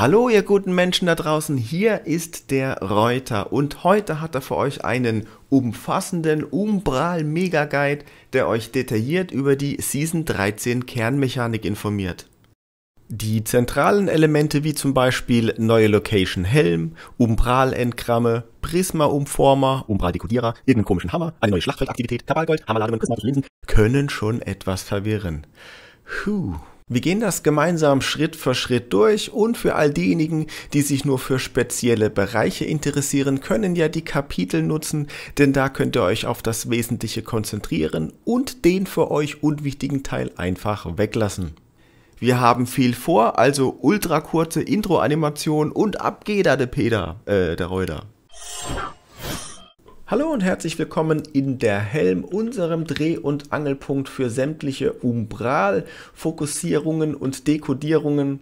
Hallo, ihr guten Menschen da draußen, hier ist der Reuter und heute hat er für euch einen umfassenden Umbral Mega Guide, der euch detailliert über die Season 13 Kernmechanik informiert. Die zentralen Elemente wie zum Beispiel neue Location Helm, umbral Endgramme, Prisma-Umformer, Umbral-Dekodierer, irgendeinen komischen Hammer, eine neue Schlachtfeldaktivität, Kabalgold, Hammerladungen, prismatische Linsen, können schon etwas verwirren. Puh. Wir gehen das gemeinsam Schritt für Schritt durch und für all diejenigen, die sich nur für spezielle Bereiche interessieren, können ja die Kapitel nutzen, denn da könnt ihr euch auf das Wesentliche konzentrieren und den für euch unwichtigen Teil einfach weglassen. Wir haben viel vor, also ultra kurze Intro-Animation und ab geht der Peter, äh, der Reuter. Hallo und herzlich willkommen in der Helm, unserem Dreh- und Angelpunkt für sämtliche Umbral-Fokussierungen und Dekodierungen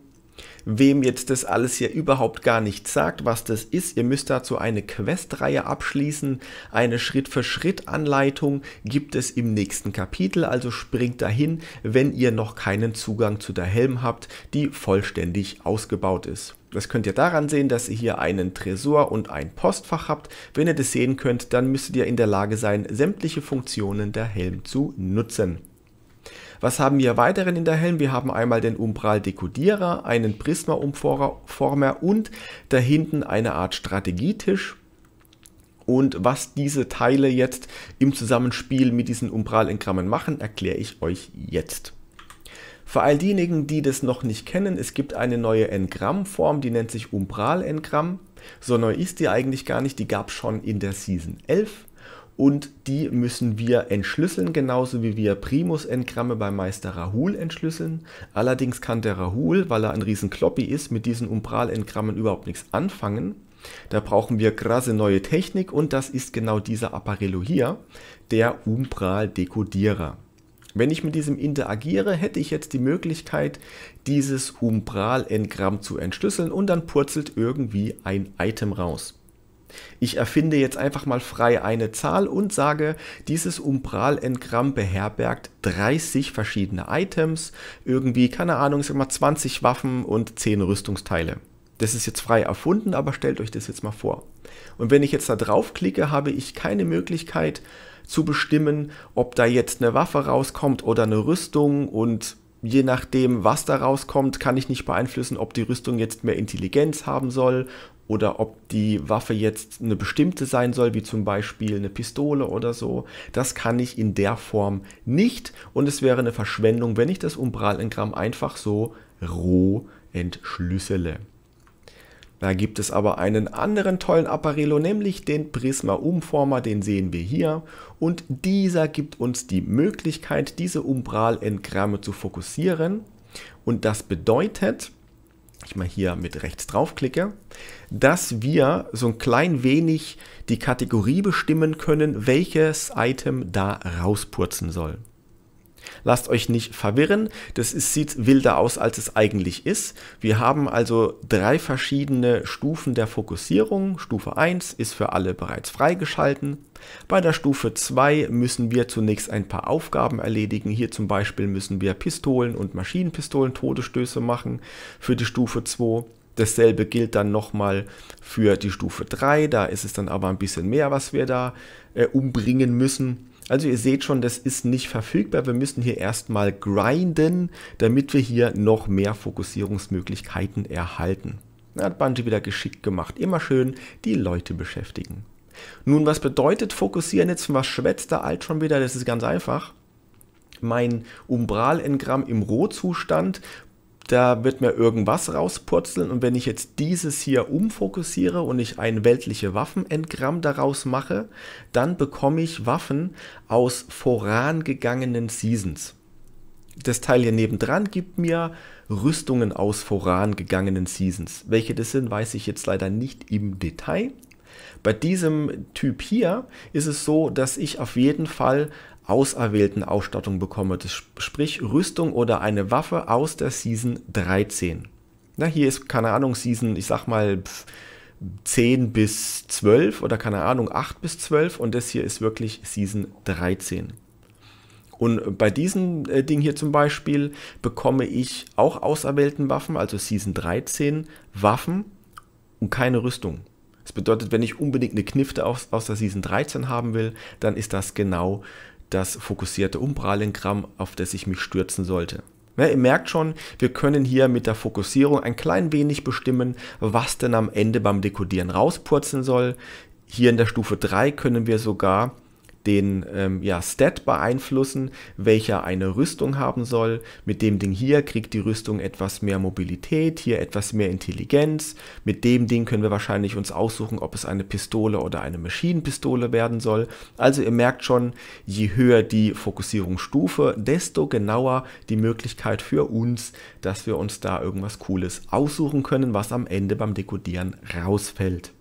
Wem jetzt das alles hier überhaupt gar nicht sagt, was das ist, ihr müsst dazu eine Questreihe abschließen. Eine Schritt-für-Schritt-Anleitung gibt es im nächsten Kapitel, also springt dahin, wenn ihr noch keinen Zugang zu der Helm habt, die vollständig ausgebaut ist. Das könnt ihr daran sehen, dass ihr hier einen Tresor und ein Postfach habt. Wenn ihr das sehen könnt, dann müsstet ihr in der Lage sein, sämtliche Funktionen der Helm zu nutzen. Was haben wir weiterhin in der Helm? Wir haben einmal den Umbral-Dekodierer, einen Prisma-Umformer und da hinten eine Art Strategietisch und was diese Teile jetzt im Zusammenspiel mit diesen Umbralengrammen machen, erkläre ich euch jetzt. Für all diejenigen, die das noch nicht kennen, es gibt eine neue Engrammform, die nennt sich Umbralengramm. So neu ist die eigentlich gar nicht, die gab es schon in der Season 11 und die müssen wir entschlüsseln, genauso wie wir Primus-Engramme bei Meister Rahul entschlüsseln. Allerdings kann der Rahul, weil er ein riesen Kloppy ist, mit diesen Umbral-Engrammen überhaupt nichts anfangen. Da brauchen wir krasse neue Technik und das ist genau dieser Apparello hier, der Umbral-Dekodierer. Wenn ich mit diesem interagiere, hätte ich jetzt die Möglichkeit, dieses Umbral-Engramm zu entschlüsseln und dann purzelt irgendwie ein Item raus. Ich erfinde jetzt einfach mal frei eine Zahl und sage, dieses Umbral-Engramm beherbergt 30 verschiedene Items, irgendwie, keine Ahnung, ich sag mal 20 Waffen und 10 Rüstungsteile. Das ist jetzt frei erfunden, aber stellt euch das jetzt mal vor. Und wenn ich jetzt da drauf klicke, habe ich keine Möglichkeit zu bestimmen, ob da jetzt eine Waffe rauskommt oder eine Rüstung und je nachdem, was da rauskommt, kann ich nicht beeinflussen, ob die Rüstung jetzt mehr Intelligenz haben soll oder ob die Waffe jetzt eine bestimmte sein soll, wie zum Beispiel eine Pistole oder so. Das kann ich in der Form nicht und es wäre eine Verschwendung, wenn ich das Umbralengramm einfach so roh entschlüssele. Da gibt es aber einen anderen tollen Apparello, nämlich den Prisma Umformer, den sehen wir hier. Und dieser gibt uns die Möglichkeit, diese Umbralentgramme zu fokussieren. Und das bedeutet, ich mal hier mit rechts draufklicke, dass wir so ein klein wenig die Kategorie bestimmen können, welches Item da rauspurzen soll. Lasst euch nicht verwirren, das ist, sieht wilder aus, als es eigentlich ist. Wir haben also drei verschiedene Stufen der Fokussierung. Stufe 1 ist für alle bereits freigeschalten. Bei der Stufe 2 müssen wir zunächst ein paar Aufgaben erledigen. Hier zum Beispiel müssen wir Pistolen und Maschinenpistolen Todesstöße machen für die Stufe 2. Dasselbe gilt dann nochmal für die Stufe 3. Da ist es dann aber ein bisschen mehr, was wir da äh, umbringen müssen. Also ihr seht schon, das ist nicht verfügbar. Wir müssen hier erstmal grinden, damit wir hier noch mehr Fokussierungsmöglichkeiten erhalten. Da hat Bungie wieder geschickt gemacht. Immer schön die Leute beschäftigen. Nun, was bedeutet fokussieren jetzt? Was schwätzt der Alt schon wieder? Das ist ganz einfach. Mein Umbral-Engramm im Rohzustand da wird mir irgendwas rauspurzeln und wenn ich jetzt dieses hier umfokussiere und ich ein weltliche Waffenengramm daraus mache, dann bekomme ich Waffen aus vorangegangenen Seasons. Das Teil hier nebendran gibt mir Rüstungen aus vorangegangenen Seasons. Welche das sind, weiß ich jetzt leider nicht im Detail. Bei diesem Typ hier ist es so, dass ich auf jeden Fall auserwählten Ausstattung bekomme, das, sprich Rüstung oder eine Waffe aus der Season 13. Na, hier ist, keine Ahnung, Season, ich sag mal, 10 bis 12 oder keine Ahnung, 8 bis 12 und das hier ist wirklich Season 13. Und bei diesem äh, Ding hier zum Beispiel bekomme ich auch auserwählten Waffen, also Season 13 Waffen und keine Rüstung. Das bedeutet, wenn ich unbedingt eine Knifte aus, aus der Season 13 haben will, dann ist das genau das fokussierte Umbralengramm, auf das ich mich stürzen sollte. Ja, ihr merkt schon, wir können hier mit der Fokussierung ein klein wenig bestimmen, was denn am Ende beim Dekodieren rauspurzeln soll. Hier in der Stufe 3 können wir sogar den ähm, ja, Stat beeinflussen, welcher eine Rüstung haben soll. Mit dem Ding hier kriegt die Rüstung etwas mehr Mobilität, hier etwas mehr Intelligenz. Mit dem Ding können wir wahrscheinlich uns aussuchen, ob es eine Pistole oder eine Maschinenpistole werden soll. Also ihr merkt schon, je höher die Fokussierungsstufe, desto genauer die Möglichkeit für uns, dass wir uns da irgendwas Cooles aussuchen können, was am Ende beim Dekodieren rausfällt.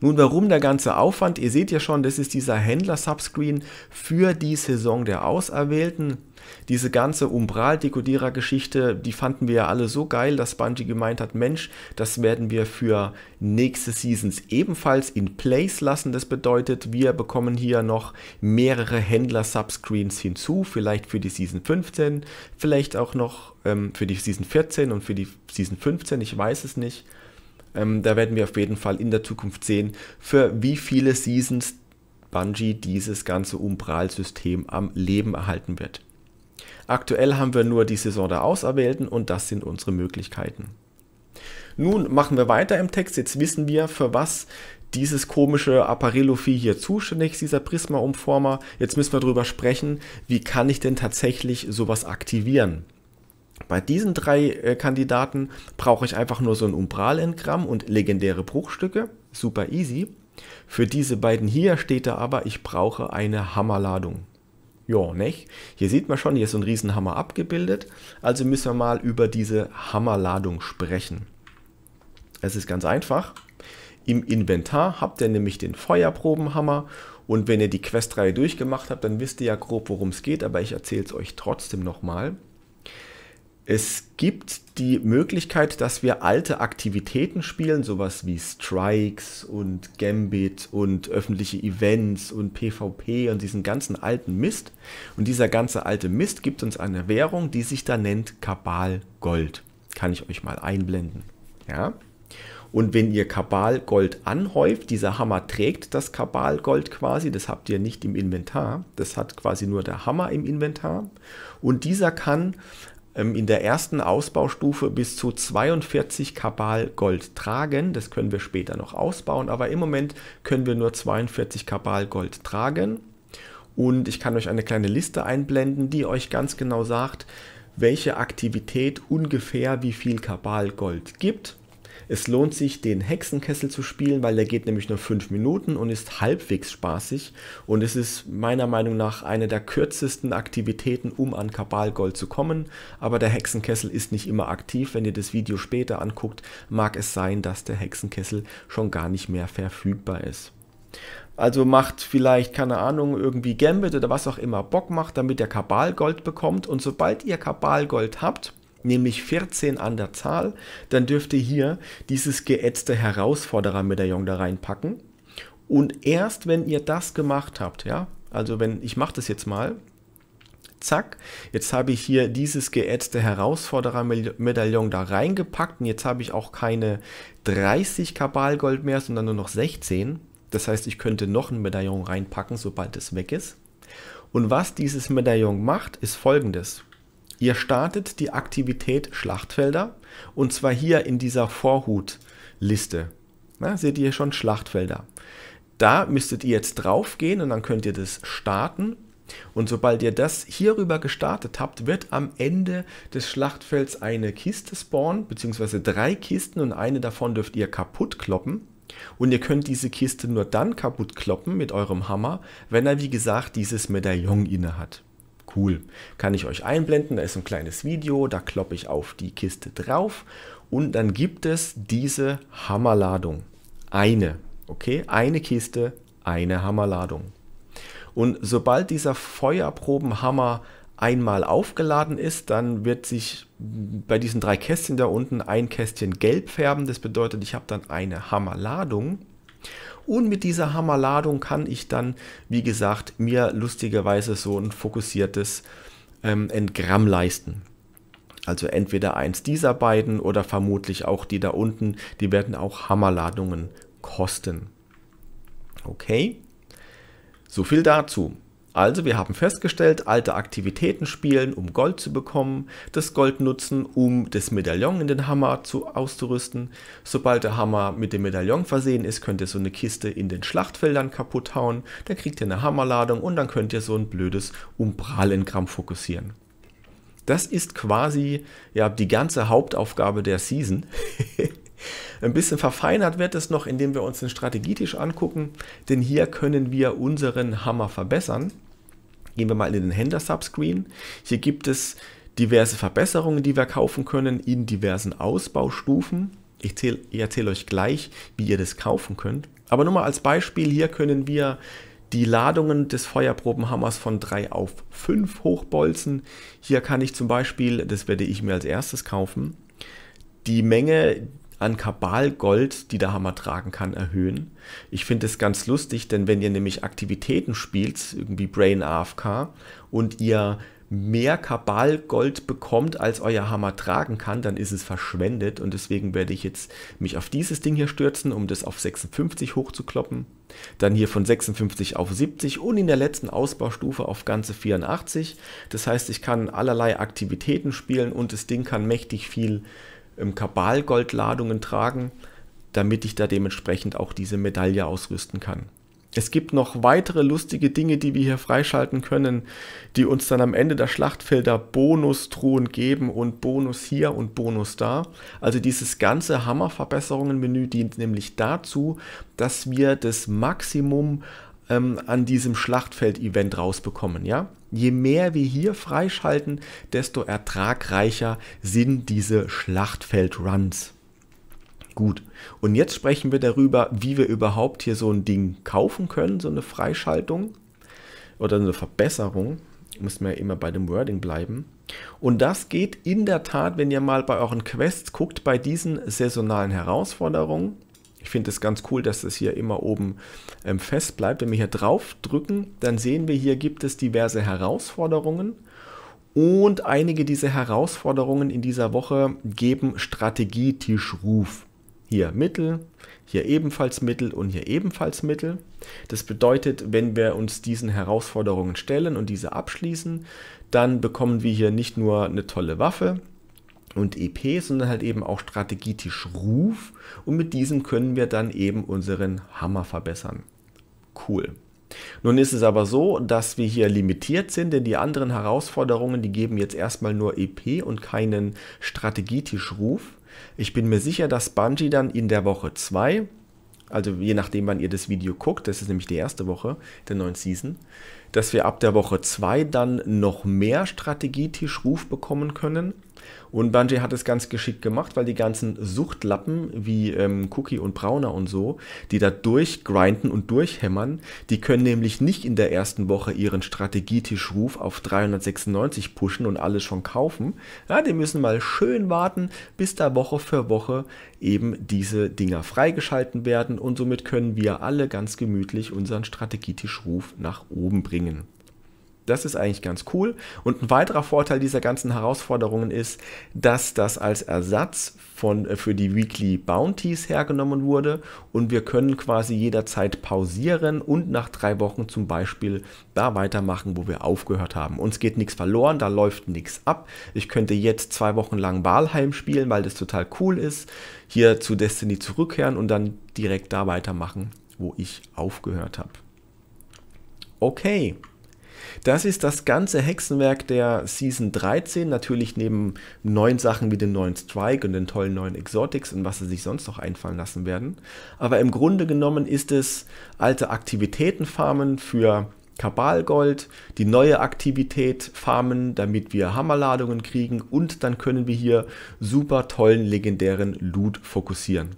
Nun, warum der ganze Aufwand? Ihr seht ja schon, das ist dieser Händler-Subscreen für die Saison der Auserwählten. Diese ganze Umbral-Dekodierer-Geschichte, die fanden wir ja alle so geil, dass Bungie gemeint hat, Mensch, das werden wir für nächste Seasons ebenfalls in Place lassen. Das bedeutet, wir bekommen hier noch mehrere Händler-Subscreens hinzu, vielleicht für die Season 15, vielleicht auch noch ähm, für die Season 14 und für die Season 15, ich weiß es nicht. Ähm, da werden wir auf jeden Fall in der Zukunft sehen, für wie viele Seasons Bungie dieses ganze Umbralsystem am Leben erhalten wird. Aktuell haben wir nur die Saison der Auserwählten und das sind unsere Möglichkeiten. Nun machen wir weiter im Text. Jetzt wissen wir, für was dieses komische Apparello-Vieh hier zuständig ist, dieser Prisma-Umformer. Jetzt müssen wir darüber sprechen, wie kann ich denn tatsächlich sowas aktivieren. Bei diesen drei äh, Kandidaten brauche ich einfach nur so ein Umbralengramm und legendäre Bruchstücke. Super easy. Für diese beiden hier steht da aber, ich brauche eine Hammerladung. Ja, nicht? Hier sieht man schon, hier ist so ein Riesenhammer abgebildet. Also müssen wir mal über diese Hammerladung sprechen. Es ist ganz einfach. Im Inventar habt ihr nämlich den Feuerprobenhammer und wenn ihr die Questreihe durchgemacht habt, dann wisst ihr ja grob, worum es geht, aber ich erzähle es euch trotzdem nochmal. Es gibt die Möglichkeit, dass wir alte Aktivitäten spielen, sowas wie Strikes und Gambit und öffentliche Events und PvP und diesen ganzen alten Mist. Und dieser ganze alte Mist gibt uns eine Währung, die sich da nennt Kabal Gold. Kann ich euch mal einblenden. Ja? Und wenn ihr Kabal Gold anhäuft, dieser Hammer trägt das Kabal Gold quasi, das habt ihr nicht im Inventar, das hat quasi nur der Hammer im Inventar. Und dieser kann ähm, in der ersten Ausbaustufe bis zu 42 Kabal Gold tragen. Das können wir später noch ausbauen, aber im Moment können wir nur 42 Kabal Gold tragen. Und ich kann euch eine kleine Liste einblenden, die euch ganz genau sagt, welche Aktivität ungefähr wie viel Kabal Gold gibt. Es lohnt sich, den Hexenkessel zu spielen, weil der geht nämlich nur 5 Minuten und ist halbwegs spaßig. Und es ist meiner Meinung nach eine der kürzesten Aktivitäten, um an Kabalgold zu kommen. Aber der Hexenkessel ist nicht immer aktiv. Wenn ihr das Video später anguckt, mag es sein, dass der Hexenkessel schon gar nicht mehr verfügbar ist. Also macht vielleicht, keine Ahnung, irgendwie Gambit oder was auch immer Bock macht, damit ihr Kabalgold bekommt. Und sobald ihr Kabalgold habt, nämlich 14 an der Zahl, dann dürft ihr hier dieses geätzte Herausforderer-Medaillon da reinpacken. Und erst wenn ihr das gemacht habt, ja, also wenn ich mache das jetzt mal, zack, jetzt habe ich hier dieses geätzte Herausforderer-Medaillon da reingepackt und jetzt habe ich auch keine 30 Kabalgold mehr, sondern nur noch 16. Das heißt, ich könnte noch ein Medaillon reinpacken, sobald es weg ist. Und was dieses Medaillon macht, ist folgendes. Ihr startet die Aktivität Schlachtfelder und zwar hier in dieser Vorhutliste. Na, seht ihr schon Schlachtfelder. Da müsstet ihr jetzt drauf gehen und dann könnt ihr das starten. Und sobald ihr das hierüber gestartet habt, wird am Ende des Schlachtfelds eine Kiste spawnen, beziehungsweise drei Kisten und eine davon dürft ihr kaputt kloppen. Und ihr könnt diese Kiste nur dann kaputt kloppen mit eurem Hammer, wenn er wie gesagt dieses Medaillon inne hat cool. Kann ich euch einblenden, da ist ein kleines Video, da kloppe ich auf die Kiste drauf und dann gibt es diese Hammerladung. Eine, okay? Eine Kiste, eine Hammerladung. Und sobald dieser Feuerprobenhammer einmal aufgeladen ist, dann wird sich bei diesen drei Kästchen da unten ein Kästchen gelb färben. Das bedeutet, ich habe dann eine Hammerladung. Und mit dieser Hammerladung kann ich dann, wie gesagt, mir lustigerweise so ein fokussiertes ähm, Entgramm leisten. Also entweder eins dieser beiden oder vermutlich auch die da unten. Die werden auch Hammerladungen kosten. Okay, so viel dazu. Also wir haben festgestellt, alte Aktivitäten spielen, um Gold zu bekommen, das Gold nutzen, um das Medaillon in den Hammer zu, auszurüsten. Sobald der Hammer mit dem Medaillon versehen ist, könnt ihr so eine Kiste in den Schlachtfeldern kaputt hauen, dann kriegt ihr eine Hammerladung und dann könnt ihr so ein blödes Umbralengramm fokussieren. Das ist quasi ja, die ganze Hauptaufgabe der Season. Ein bisschen verfeinert wird es noch, indem wir uns den Strategietisch angucken, denn hier können wir unseren Hammer verbessern. Gehen wir mal in den Händler-Subscreen. Hier gibt es diverse Verbesserungen, die wir kaufen können in diversen Ausbaustufen. Ich, ich erzähle euch gleich, wie ihr das kaufen könnt. Aber nur mal als Beispiel, hier können wir die Ladungen des Feuerprobenhammers von 3 auf 5 hochbolzen. Hier kann ich zum Beispiel, das werde ich mir als erstes kaufen, die Menge an Kabalgold, die der Hammer tragen kann, erhöhen. Ich finde es ganz lustig, denn wenn ihr nämlich Aktivitäten spielt, irgendwie Brain AFK, und ihr mehr Kabalgold bekommt, als euer Hammer tragen kann, dann ist es verschwendet und deswegen werde ich jetzt mich auf dieses Ding hier stürzen, um das auf 56 hochzukloppen, dann hier von 56 auf 70 und in der letzten Ausbaustufe auf ganze 84. Das heißt, ich kann allerlei Aktivitäten spielen und das Ding kann mächtig viel Kabalgoldladungen tragen, damit ich da dementsprechend auch diese Medaille ausrüsten kann. Es gibt noch weitere lustige Dinge, die wir hier freischalten können, die uns dann am Ende der Schlachtfelder Bonus-Truhen geben und Bonus hier und Bonus da. Also dieses ganze Hammerverbesserungen-Menü dient nämlich dazu, dass wir das Maximum ähm, an diesem Schlachtfeld-Event rausbekommen. Ja? Je mehr wir hier freischalten, desto ertragreicher sind diese Schlachtfeld-Runs. Gut, und jetzt sprechen wir darüber, wie wir überhaupt hier so ein Ding kaufen können, so eine Freischaltung oder eine Verbesserung. Müssen wir ja immer bei dem Wording bleiben. Und das geht in der Tat, wenn ihr mal bei euren Quests guckt, bei diesen saisonalen Herausforderungen ich finde es ganz cool, dass das hier immer oben ähm, fest bleibt. Wenn wir hier drauf drücken, dann sehen wir, hier gibt es diverse Herausforderungen. Und einige dieser Herausforderungen in dieser Woche geben Strategietischruf. Hier Mittel, hier ebenfalls Mittel und hier ebenfalls Mittel. Das bedeutet, wenn wir uns diesen Herausforderungen stellen und diese abschließen, dann bekommen wir hier nicht nur eine tolle Waffe, und EP, sondern halt eben auch strategisch Ruf. Und mit diesem können wir dann eben unseren Hammer verbessern. Cool. Nun ist es aber so, dass wir hier limitiert sind, denn die anderen Herausforderungen, die geben jetzt erstmal nur EP und keinen strategisch Ruf. Ich bin mir sicher, dass Bungie dann in der Woche 2 also je nachdem, wann ihr das Video guckt, das ist nämlich die erste Woche der neuen Season, dass wir ab der Woche 2 dann noch mehr Strategietischruf bekommen können. Und Bungie hat es ganz geschickt gemacht, weil die ganzen Suchtlappen wie ähm, Cookie und Brauner und so, die da durchgrinden und durchhämmern, die können nämlich nicht in der ersten Woche ihren Strategietischruf auf 396 pushen und alles schon kaufen. Ja, die müssen mal schön warten, bis da Woche für Woche eben diese Dinger freigeschalten werden und somit können wir alle ganz gemütlich unseren Strategietischruf nach oben bringen. Das ist eigentlich ganz cool. Und ein weiterer Vorteil dieser ganzen Herausforderungen ist, dass das als Ersatz von, äh, für die Weekly Bounties hergenommen wurde und wir können quasi jederzeit pausieren und nach drei Wochen zum Beispiel da weitermachen, wo wir aufgehört haben. Uns geht nichts verloren, da läuft nichts ab. Ich könnte jetzt zwei Wochen lang Walheim spielen, weil das total cool ist, hier zu Destiny zurückkehren und dann direkt da weitermachen, wo ich aufgehört habe. Okay. Das ist das ganze Hexenwerk der Season 13, natürlich neben neuen Sachen wie den neuen Strike und den tollen neuen Exotics und was sie sich sonst noch einfallen lassen werden. Aber im Grunde genommen ist es alte Aktivitäten farmen für Kabalgold, die neue Aktivität farmen, damit wir Hammerladungen kriegen und dann können wir hier super tollen legendären Loot fokussieren.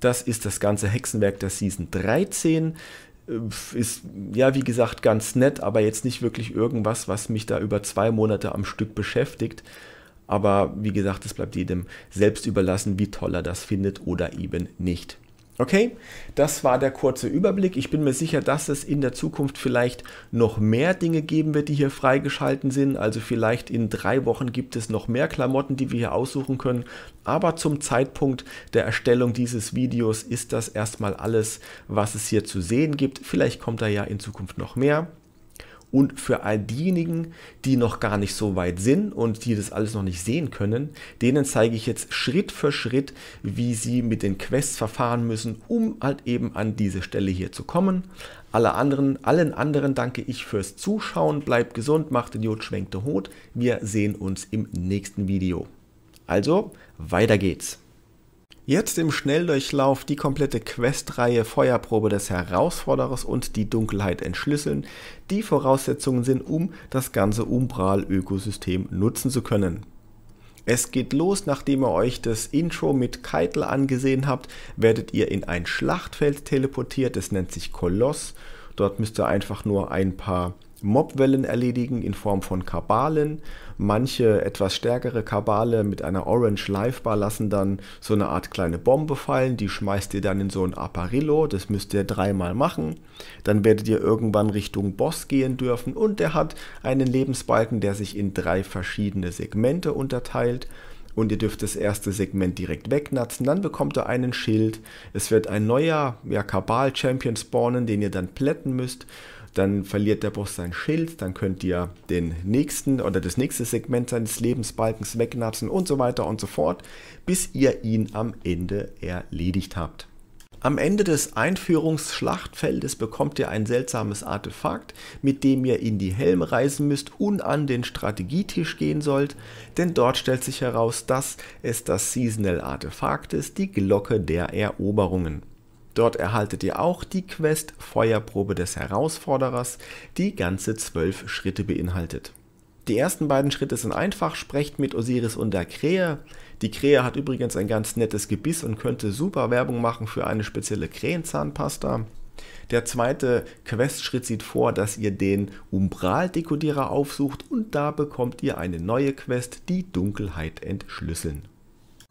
Das ist das ganze Hexenwerk der Season 13. Äh, ist, ja, wie gesagt, ganz nett, aber jetzt nicht wirklich irgendwas, was mich da über zwei Monate am Stück beschäftigt. Aber wie gesagt, es bleibt jedem selbst überlassen, wie toll er das findet oder eben nicht. Okay, das war der kurze Überblick. Ich bin mir sicher, dass es in der Zukunft vielleicht noch mehr Dinge geben wird, die hier freigeschalten sind. Also vielleicht in drei Wochen gibt es noch mehr Klamotten, die wir hier aussuchen können. Aber zum Zeitpunkt der Erstellung dieses Videos ist das erstmal alles, was es hier zu sehen gibt. Vielleicht kommt da ja in Zukunft noch mehr. Und für all diejenigen, die noch gar nicht so weit sind und die das alles noch nicht sehen können, denen zeige ich jetzt Schritt für Schritt, wie sie mit den Quests verfahren müssen, um halt eben an diese Stelle hier zu kommen. Alle anderen, allen anderen danke ich fürs Zuschauen. Bleibt gesund, macht den Jod, schwenkt den Hut. Wir sehen uns im nächsten Video. Also, weiter geht's. Jetzt im Schnelldurchlauf die komplette Questreihe Feuerprobe des Herausforderers und die Dunkelheit entschlüsseln. Die Voraussetzungen sind, um das ganze Umbral-Ökosystem nutzen zu können. Es geht los, nachdem ihr euch das Intro mit Keitel angesehen habt, werdet ihr in ein Schlachtfeld teleportiert, das nennt sich Koloss. Dort müsst ihr einfach nur ein paar Mobwellen erledigen in Form von Kabalen. Manche etwas stärkere Kabale mit einer Orange Life Bar lassen dann so eine Art kleine Bombe fallen. Die schmeißt ihr dann in so ein Apparillo. Das müsst ihr dreimal machen. Dann werdet ihr irgendwann Richtung Boss gehen dürfen. Und der hat einen Lebensbalken, der sich in drei verschiedene Segmente unterteilt und ihr dürft das erste Segment direkt wegnatzen. Dann bekommt ihr einen Schild. Es wird ein neuer ja, Kabal-Champion spawnen, den ihr dann plätten müsst dann verliert der Boss sein Schild, dann könnt ihr den nächsten oder das nächste Segment seines Lebensbalkens wegnapsen und so weiter und so fort, bis ihr ihn am Ende erledigt habt. Am Ende des Einführungsschlachtfeldes bekommt ihr ein seltsames Artefakt, mit dem ihr in die Helme reisen müsst und an den Strategietisch gehen sollt, denn dort stellt sich heraus, dass es das Seasonal Artefakt ist, die Glocke der Eroberungen. Dort erhaltet ihr auch die Quest Feuerprobe des Herausforderers, die ganze zwölf Schritte beinhaltet. Die ersten beiden Schritte sind einfach, sprecht mit Osiris und der Krähe. Die Krähe hat übrigens ein ganz nettes Gebiss und könnte super Werbung machen für eine spezielle Krähenzahnpasta. Der zweite Questschritt sieht vor, dass ihr den Umbraldekodierer aufsucht und da bekommt ihr eine neue Quest, die Dunkelheit entschlüsseln.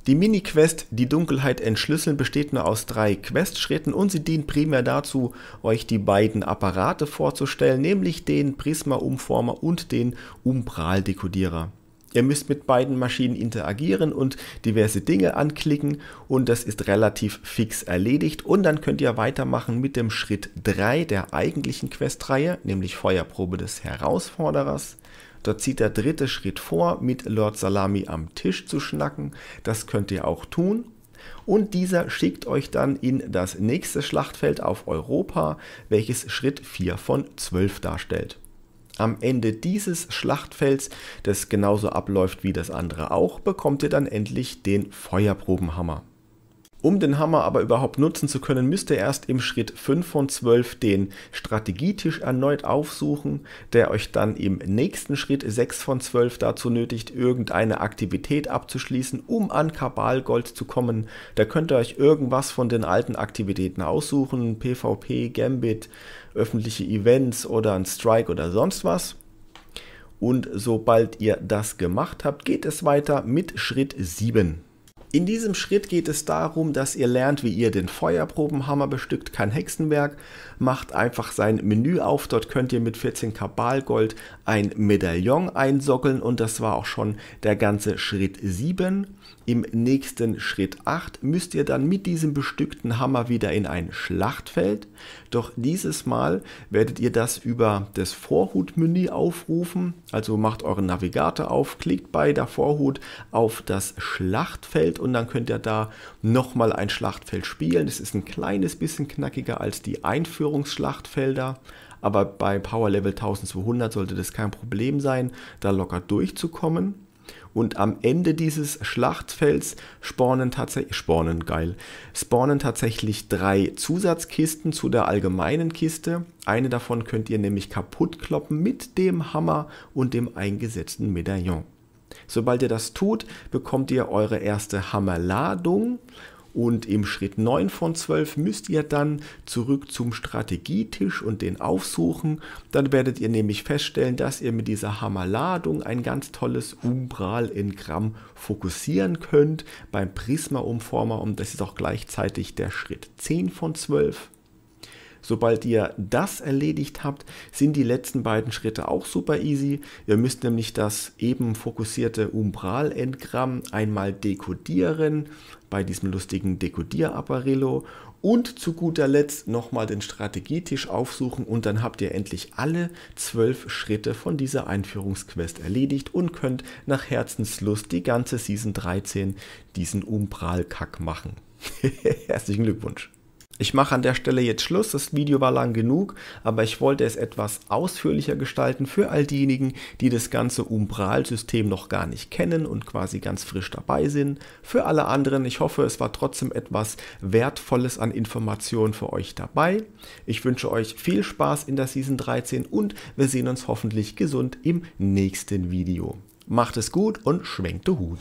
Die Mini-Quest Die Dunkelheit entschlüsseln besteht nur aus drei Questschritten und sie dient primär dazu, euch die beiden Apparate vorzustellen, nämlich den Prisma-Umformer und den Umbral-Dekodierer. Ihr müsst mit beiden Maschinen interagieren und diverse Dinge anklicken und das ist relativ fix erledigt. Und dann könnt ihr weitermachen mit dem Schritt 3 der eigentlichen Questreihe, nämlich Feuerprobe des Herausforderers. Dort zieht der dritte Schritt vor, mit Lord Salami am Tisch zu schnacken. Das könnt ihr auch tun. Und dieser schickt euch dann in das nächste Schlachtfeld auf Europa, welches Schritt 4 von 12 darstellt. Am Ende dieses Schlachtfelds, das genauso abläuft wie das andere auch, bekommt ihr dann endlich den Feuerprobenhammer. Um den Hammer aber überhaupt nutzen zu können, müsst ihr erst im Schritt 5 von 12 den Strategietisch erneut aufsuchen, der euch dann im nächsten Schritt 6 von 12 dazu nötigt, irgendeine Aktivität abzuschließen, um an Kabalgold zu kommen. Da könnt ihr euch irgendwas von den alten Aktivitäten aussuchen, PvP, Gambit, öffentliche Events oder ein Strike oder sonst was. Und sobald ihr das gemacht habt, geht es weiter mit Schritt 7. In diesem Schritt geht es darum, dass ihr lernt, wie ihr den Feuerprobenhammer bestückt, kein Hexenwerk. Macht einfach sein Menü auf, dort könnt ihr mit 14 Kabalgold ein Medaillon einsockeln und das war auch schon der ganze Schritt 7. Im nächsten Schritt 8 müsst ihr dann mit diesem bestückten Hammer wieder in ein Schlachtfeld. Doch dieses Mal werdet ihr das über das Vorhutmenü aufrufen. Also macht euren Navigator auf, klickt bei der Vorhut auf das Schlachtfeld und dann könnt ihr da nochmal ein Schlachtfeld spielen. Es ist ein kleines bisschen knackiger als die Einführungsschlachtfelder. Aber bei Power Level 1200 sollte das kein Problem sein, da locker durchzukommen. Und am Ende dieses Schlachtfelds spawnen tatsächlich, spawnen geil, spawnen tatsächlich drei Zusatzkisten zu der allgemeinen Kiste. Eine davon könnt ihr nämlich kaputt kloppen mit dem Hammer und dem eingesetzten Medaillon. Sobald ihr das tut, bekommt ihr eure erste Hammerladung und im Schritt 9 von 12 müsst ihr dann zurück zum Strategietisch und den aufsuchen. Dann werdet ihr nämlich feststellen, dass ihr mit dieser Hammerladung ein ganz tolles Umbral in Gramm fokussieren könnt. Beim Prisma-Umformer, und das ist auch gleichzeitig der Schritt 10 von 12. Sobald ihr das erledigt habt, sind die letzten beiden Schritte auch super easy. Ihr müsst nämlich das eben fokussierte Umbral-Engramm einmal dekodieren bei diesem lustigen Dekodier-Apparillo und zu guter Letzt nochmal den Strategietisch aufsuchen und dann habt ihr endlich alle zwölf Schritte von dieser Einführungsquest erledigt und könnt nach Herzenslust die ganze Season 13 diesen Umbral-Kack machen. Herzlichen Glückwunsch! Ich mache an der Stelle jetzt Schluss, das Video war lang genug, aber ich wollte es etwas ausführlicher gestalten für all diejenigen, die das ganze Umbralsystem noch gar nicht kennen und quasi ganz frisch dabei sind. Für alle anderen, ich hoffe, es war trotzdem etwas Wertvolles an Informationen für euch dabei. Ich wünsche euch viel Spaß in der Season 13 und wir sehen uns hoffentlich gesund im nächsten Video. Macht es gut und schwenkte Hut.